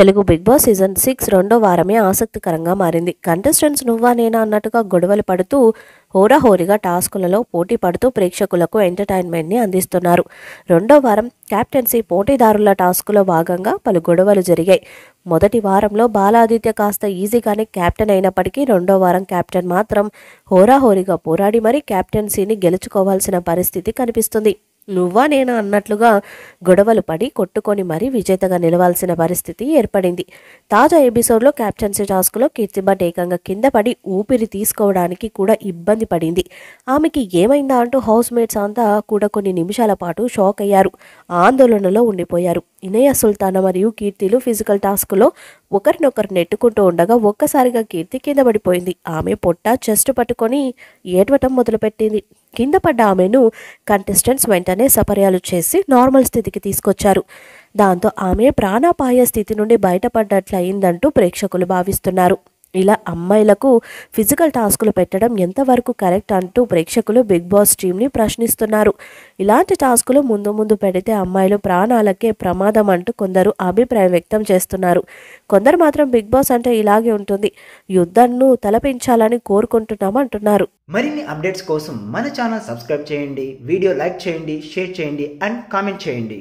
Telugu big boss season six రెండో వారమే ఆసక్తికరంగా మారింది కంటెస్టెంట్స్ నువ్వా నేనా అన్నట్టుగా గొడవలు పడుతూ హోరాహోరీగా టాస్కులలో పోటీ పడుతూ ప్రేక్షకులకు ఎంటర్టైన్మెంట్ని అందిస్తున్నారు రెండో వారం క్యాప్టెన్సీ పోటీదారుల టాస్కులో భాగంగా పలు గొడవలు జరిగాయి మొదటి వారంలో బాలాదిత్య కాస్త ఈజీగానే క్యాప్టెన్ అయినప్పటికీ రెండో వారం క్యాప్టెన్ మాత్రం హోరాహోరీగా పోరాడి మరీ క్యాప్టెన్సీని గెలుచుకోవాల్సిన పరిస్థితి కనిపిస్తుంది నువ్వా నేనా అన్నట్లుగా గొడవలు పడి కొట్టుకొని మరీ విజేతగా నిలవాల్సిన పరిస్థితి ఏర్పడింది తాజా ఎపిసోడ్లో క్యాప్టెన్సీ టాస్క్లో కీర్తిభట్ ఏకంగా కింద పడి ఊపిరి తీసుకోవడానికి కూడా ఇబ్బంది పడింది ఆమెకి ఏమైందా అంటూ హౌస్ మేట్స్ అంతా కూడా కొన్ని నిమిషాల పాటు షాక్ అయ్యారు ఆందోళనలో ఉండిపోయారు ఇనయ సుల్తాన మరియు కీర్తిలు ఫిజికల్ టాస్క్లో ఒకరినొకరు నెట్టుకుంటూ ఉండగా ఒక్కసారిగా కీర్తి కింద పడిపోయింది ఆమె పొట్ట చెస్ట్ పట్టుకొని ఏడవటం మొదలుపెట్టింది కింద పడ్డ ఆమెను కంటెస్టెంట్స్ వెంటనే సపర్యాలు చేసి నార్మల్ స్థితికి తీసుకొచ్చారు దాంతో ఆమె ప్రాణాపాయ స్థితి నుండి బయటపడ్డట్లయిందంటూ ప్రేక్షకులు భావిస్తున్నారు ఇలా అమ్మాయిలకు ఫిజికల్ టాస్కులు పెట్టడం ఎంతవరకు కరెక్ట్ అంటూ ప్రేక్షకులు బిగ్ బాస్ టీంని ప్రశ్నిస్తున్నారు ఇలాంటి టాస్కులు ముందు ముందు పెడితే అమ్మాయిలు ప్రాణాలకే ప్రమాదం అంటూ కొందరు అభిప్రాయం వ్యక్తం చేస్తున్నారు కొందరు మాత్రం బిగ్ బాస్ అంటే ఇలాగే ఉంటుంది యుద్ధంను తలపించాలని కోరుకుంటున్నామంటున్నారు మరిన్ని అప్డేట్స్ కోసం మన ఛానల్ సబ్స్క్రైబ్ చేయండి వీడియో లైక్ చేయండి షేర్ చేయండి అండ్ కామెంట్ చేయండి